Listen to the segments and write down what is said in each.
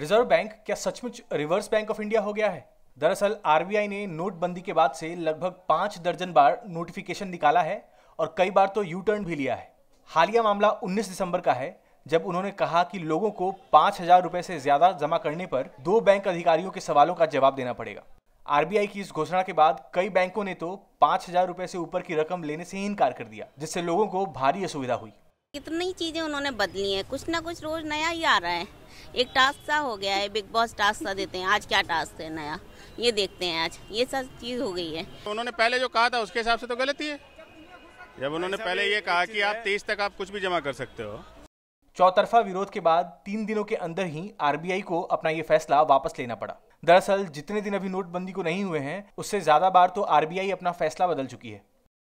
reserve bank क्या सचमुच reverse bank of India हो गया है दरअसल आरबीआई ने नोटबंदी के बाद से लगभग पांच दर्जन बार नोटिफिकेशन निकाला है और कई बार तो यू टर्न भी लिया है हालिया मामला 19 दिसंबर का है जब उन्होंने कहा कि लोगों को पांच हजार रूपए से ज्यादा जमा करने पर दो बैंक अधिकारियों के सवालों का जवाब देना पड़ेगा आरबीआई की इस घोषणा के बाद कई बैंकों ने तो पांच हजार रुपये से ऊपर की रकम लेने से ही इनकार कर दिया जिससे लोगों को भारी असुविधा हुई कितनी चीज़ें उन्होंने बदली हैं कुछ ना कुछ रोज़ नया ही आ रहा है एक टास्क सा हो गया है बिग बॉस टास्क सा देते हैं आज क्या टास्क है नया ये देखते हैं आज ये सब चीज़ हो गई है उन्होंने पहले जो कहा था उसके हिसाब से तो ही है जब उन्होंने पहले ये कहा कि आप तेईस तक आप कुछ भी जमा कर सकते हो चौतरफा विरोध के बाद तीन दिनों के अंदर ही आरबीआई को अपना ये फैसला वापस लेना पड़ा दरअसल जितने दिन अभी नोटबंदी को नहीं हुए हैं उससे ज्यादा बार तो आरबीआई अपना फैसला बदल चुकी है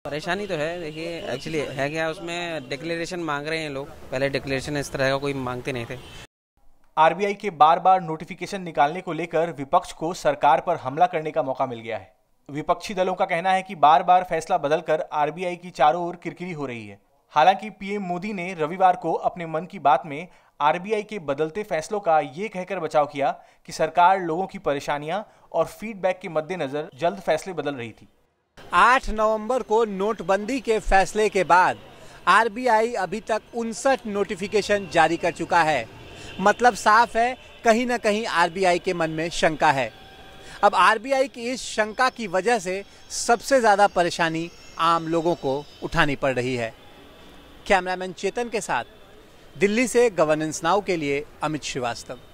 परेशानी तो है देखिए एक्चुअली है क्या उसमें डिक्लेरेशन मांग रहे हैं लोग पहले डिक्लेरेशन इस तरह का कोई मांगते नहीं थे आरबीआई के बार बार नोटिफिकेशन निकालने को लेकर विपक्ष को सरकार पर हमला करने का मौका मिल गया है विपक्षी दलों का कहना है कि बार बार फैसला बदलकर आरबीआई की चारों ओर किरकिरी हो रही है हालांकि पीएम मोदी ने रविवार को अपने मन की बात में आरबीआई के बदलते फैसलों का ये कहकर बचाव किया कि सरकार लोगों की परेशानियां और फीडबैक के मद्देनजर जल्द फैसले बदल रही थी आठ नवंबर को नोटबंदी के फैसले के बाद आरबीआई अभी तक उनसठ नोटिफिकेशन जारी कर चुका है मतलब साफ है कहीं ना कहीं आरबीआई के मन में शंका है अब आरबीआई की इस शंका की वजह से सबसे ज़्यादा परेशानी आम लोगों को उठानी पड़ रही है कैमरामैन चेतन के साथ दिल्ली से गवर्नेंस नाउ के लिए अमित श्रीवास्तव